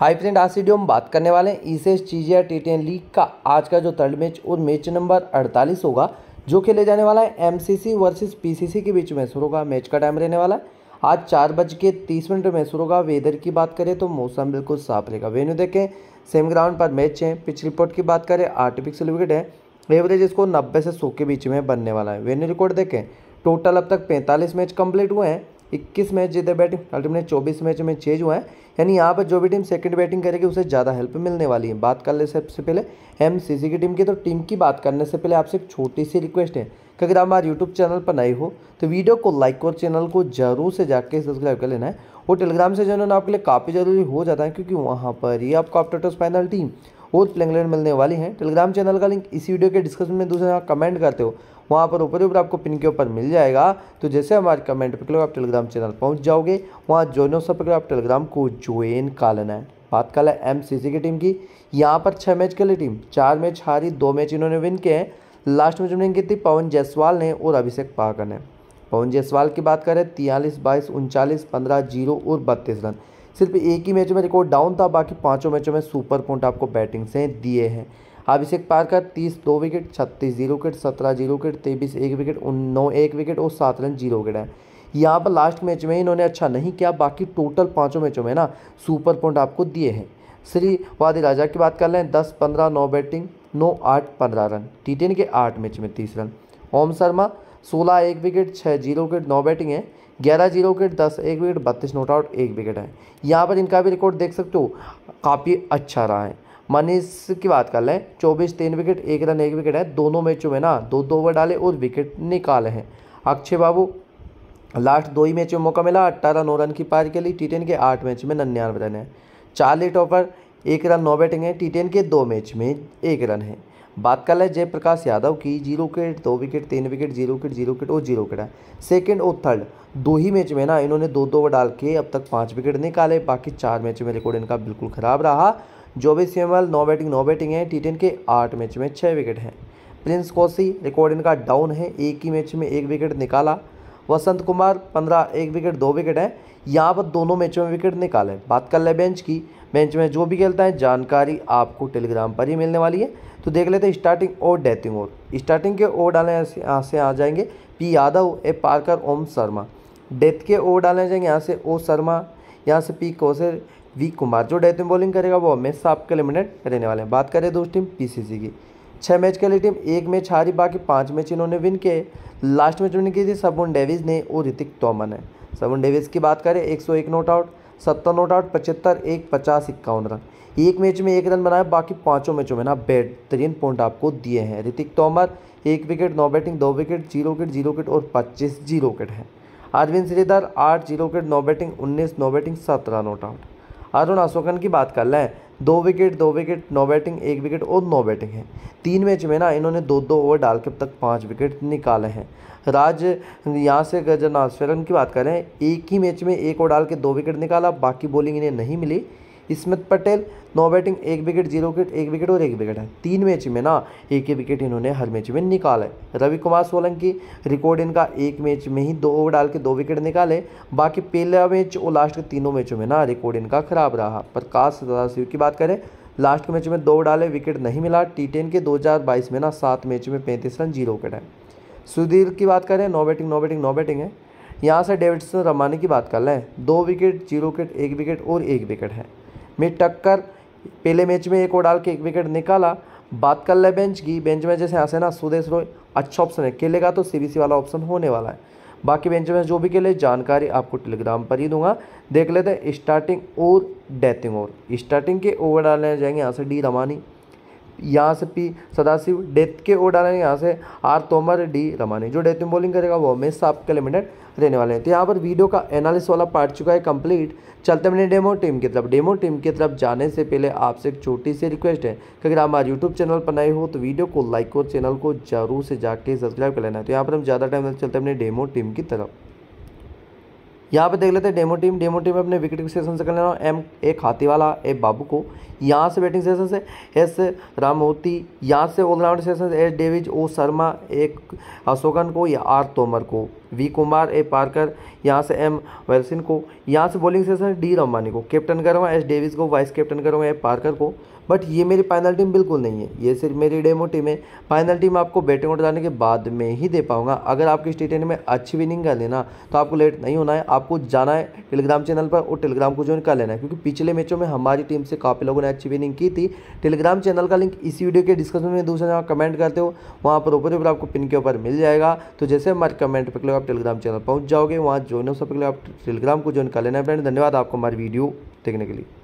high friend आज video बात करने वाले हैं ईसेस चीजिया टी टेन लीग का आज का जो थर्ड मैच और मैच नंबर 48 होगा जो खेले जाने वाला है एमसीसी वर्सेस पीसीसी के बीच में शुरू होगा मैच का टाइम रहने वाला है आज चार बज के तीस मिनट में शुरू होगा वेदर की बात करें तो मौसम बिल्कुल साफ रहेगा वेन्यू देखें सेम ग्राउंड पर मैच है पिच रिपोर्ट की बात करें आर्टिफिशियल विकेट है एवरेज इसको नब्बे से सौ के बीच में बनने वाला है वेन्यू रिकॉर्ड देखें टोटल अब तक पैंतालीस मैच कम्प्लीट हुए हैं इक्कीस मैच जीते बैटिंग अल्टीमेट चौबीस मैच में चेंज हुआ है यानी यहाँ पर जो भी टीम सेकंड बैटिंग करेगी उसे ज़्यादा हेल्प मिलने वाली है बात कर ले सबसे पहले एम की टीम की तो टीम की बात करने से पहले आपसे एक छोटी सी रिक्वेस्ट है कि अगर आप हमारे यूट्यूब चैनल पर नए हो तो वीडियो को लाइक और चैनल को जरूर से जाकर सब्सक्राइब कर लेना है और टेलीग्राम से जो है आपके लिए काफ़ी ज़रूरी हो जाता है क्योंकि वहाँ पर ही आपको अपटेटोस फाइनल टीम और प्लेंगलेट मिलने वाली हैं टेलीग्राम चैनल का लिंक इसी वीडियो के डिस्क्रिप्शन में दूसरे कमेंट करते हो वहाँ पर ऊपर ऊपर आपको पिन के ऊपर मिल जाएगा तो जैसे हमारे कमेंट पकड़ो आप टेलीग्राम चैनल पहुँच जाओगे वहाँ ज्वाइन सब पकड़ो आप टेलीग्राम को ज्वाइन कर लेना है बात कर लें एम की टीम की यहाँ पर छः मैच खेली टीम चार मैच हारी दो मैच इन्होंने विन किए हैं लास्ट मैच विनिंग की थी पवन जायसवाल ने और अभिषेक पाकर ने पवन जायसवाल की बात करें तियालीस बाईस उनचालीस पंद्रह जीरो और बत्तीस रन सिर्फ एक ही मैच में रिकॉर्ड डाउन था बाकी पाँचों मैचों में सुपर पॉइंट आपको बैटिंग से दिए हैं अभिषेक पारकर तीस दो विकेट छत्तीस जीरो विकेट सत्रह जीरो विकेट तेईस एक विकेट नौ एक विकेट और सात रन जीरो विकेट है यहाँ पर लास्ट मैच में इन्होंने अच्छा नहीं किया बाकी टोटल पाँचों मैचों में ना सुपर पॉइंट आपको दिए हैं श्री वादी राजा की बात कर लें दस पंद्रह नौ बैटिंग नौ आठ पंद्रह रन टी टेन के आठ मैच में तीस रन ओम शर्मा सोलह एक विकेट छः जीरो विकेट नौ बैटिंग है ग्यारह जीरो विकेट दस एक विकेट बत्तीस नोट आउट एक विकेट है यहाँ पर इनका भी रिकॉर्ड देख सकते हो काफ़ी अच्छा रहा है मनीष की बात कर लें चौबीस तीन विकेट एक रन एक विकेट है दोनों मैचों में ना दो दो ओवर डाले और विकेट निकाले हैं अक्षय बाबू लास्ट दो ही मैच में मौका मिला अट्ठारह नौ रन की पार के लिए टी टेन के आठ मैच में नन्यानवे रन है चार्ली टॉपर एक रन नौ बैटिंग है टी टेन के दो मैच में एक रन है बात कर लें जयप्रकाश यादव की जीरो विकेट दो विकेट तीन wicket zero wicket zero wicket और जीरो विकेट है सेकेंड और थर्ड दो ही मैच में ना इन्होंने दो दो ओवर डाल के अब तक पाँच विकेट निकाले बाकी चार मैच में रिकॉर्ड इनका बिल्कुल ख़राब रहा जोबिस सेमल नौ बैटिंग नौ बैटिंग है टी के आठ मैच में छः विकेट हैं प्रिंस कोसी रिकॉर्ड इनका डाउन है एक ही मैच में एक विकेट निकाला वसंत कुमार पंद्रह एक विकेट दो विकेट है यहाँ पर दोनों मैचों में विकेट निकाले बात कर ले बेंच की बेंच में जो भी खेलता है जानकारी आपको टेलीग्राम पर ही मिलने वाली है तो देख लेते हैं स्टार्टिंग और डेथिंग ओर स्टार्टिंग के ओर डाले यहाँ से आ जाएंगे P Yadav A Parker Om Sharma death के ओर डाले जाएंगे यहाँ से ओ शर्मा यहाँ से पी कौशल वी कुमार जो डेथ में बॉलिंग करेगा वो हमेशा आपके एलिमिनेट रहने वाले हैं बात करें दोस्त टीम पीसीसी की छः मैच के लिए टीम एक मैच हारी बाकी पाँच मैच इन्होंने विन किए लास्ट मैच विन की थी सबुन डेविज ने और ऋतिक तोमन है सबुन डेविज की बात करें एक सौ एक नोट आउट सत्तर नोट आउट पचहत्तर एक पचास इक्यावन रन एक मैच में एक रन बनाया बाकी पांचों मैचों में ना बेहतरीन पॉइंट आपको दिए हैं ऋतिक तोमर एक विकेट नौ बैटिंग दो wicket zero wicket zero wicket और पच्चीस जीरो विकेट है अरविंद श्रीधर आठ जीरो विकेट नौ बैटिंग उन्नीस नौ बैटिंग सत्रह नोट आउट अरुण अशोकन की बात कर लें दो विकेट दो विकेट नौ बैटिंग एक विकेट और नौ बैटिंग है तीन मैच में ना इन्होंने दो दो ओवर डाल के अब तक पाँच विकेट निकाले हैं राज यहाँ से गजन आश्वरन की बात करें एक ही मैच में एक ओवर डाल के दो विकेट निकाला बाकी बॉलिंग इन्हें नहीं मिली स्मिथ पटेल नौ बैटिंग एक विकेट जीरो विकेट एक विकेट और एक विकेट है तीन मैच में ना एक ही विकेट इन्होंने हर मैच में निकाले रवि कुमार सोलंकी रिकॉर्ड इनका एक मैच में ही दो ओवर डाल के दो विकेट निकाले बाकी पहला मैच और लास्ट के तीनों मैचों में ना रिकॉर्ड इनका खराब रहा प्रकाश सदाशिव की बात करें लास्ट के मैच में दो डाले विकेट नहीं मिला टी टेन के दो में ना सात मैच में पैंतीस रन जीरो विकेट है सुधीर की बात करें नौ बैटिंग नौ बैटिंग नौ बैटिंग है यहाँ से डेविडसन रमानी की बात कर लें दो विकेट जीरो विकेट एक विकेट और एक विकेट है में टक्कर पहले मैच में एक ओ डाल के एक विकेट निकाला बात कर ले बेंच की बेंच में जैसे आसे ना सुदेश रोय अच्छा ऑप्शन है खेलेगा तो सी वाला ऑप्शन होने वाला है बाकी बेंच में जो भी खेले जानकारी आपको टेलीग्राम पर ही दूंगा देख लेते हैं स्टार्टिंग और डेथिंग और स्टार्टिंग के ओवर डालने जाएंगे यहाँ से डी रमानी यहाँ से पी सदाशिव डेथ के ओवर डालेंगे यहाँ से आर तोमर डी रमानी जो डेथिंग बॉलिंग करेगा वो हमेशा आपके लिमिटेड रहने वाले हैं तो यहाँ पर वीडियो का एनालिस वाला पार्ट चुका है कंप्लीट चलते हैं अपने डेमो टीम की तरफ डेमो टीम की तरफ जाने से पहले आपसे एक छोटी सी रिक्वेस्ट है कि अगर आप हमारे यूट्यूब चैनल पर नए हो तो वीडियो को लाइक और चैनल को जरूर से जाके सब्सक्राइब कर लेना तो यहाँ पर हम ज़्यादा टाइम चलते हैं अपने डेमो टीम की तरफ यहाँ पर देख लेते हैं डेमो टीम डेमो टीम अपने विकेट सेशन से कर लेना एम ए खाती वाला ए बाबू को यहाँ से बैटिंग सेशन से एस रामहोती यहाँ से ऑलराउंड सेशन से एस डेविज ओ शर्मा एक अशोकन को या आर तोमर को वी कुमार ए पार्कर यहाँ से एम वेल्सिन को यहाँ से बॉलिंग सेशन डी रमानी को कैप्टन करूँगा एस डेविस को वाइस कैप्टन करूँगा ए पार्कर को बट ये मेरी फाइनल टीम बिल्कुल नहीं है ये सिर्फ मेरी डेमो टीम है फाइनल टीम आपको बैटिंग ऑर्डर जाने के बाद में ही दे पाऊंगा अगर आपकी स्टेट में अच्छी विनिंग कर लेना तो आपको लेट नहीं होना है आपको जाना है टेलीग्राम चैनल पर और टेलीग्राम को ज्वाइन कर लेना है क्योंकि पिछले मैचों में हमारी टीम से काफ़ी लोगों ने अच्छी विनिंग की थी टेलीग्राम चैनल का लिंक इसी वीडियो के डिस्क्रिप्शन में दूसरे जहाँ कमेंट करते हो वहाँ पर ऊपर ऊपर आपको पिन के ऊपर मिल जाएगा तो जैसे हमारे कमेंट पर आप टेलीग्राम चैनल पहुँच जाओगे वहाँ ज्वाइन हो सबके लिए आप टेलीग्राम को ज्वाइन कर लेना फ्रेंड धन्यवाद आपको हमारी वीडियो देखने के लिए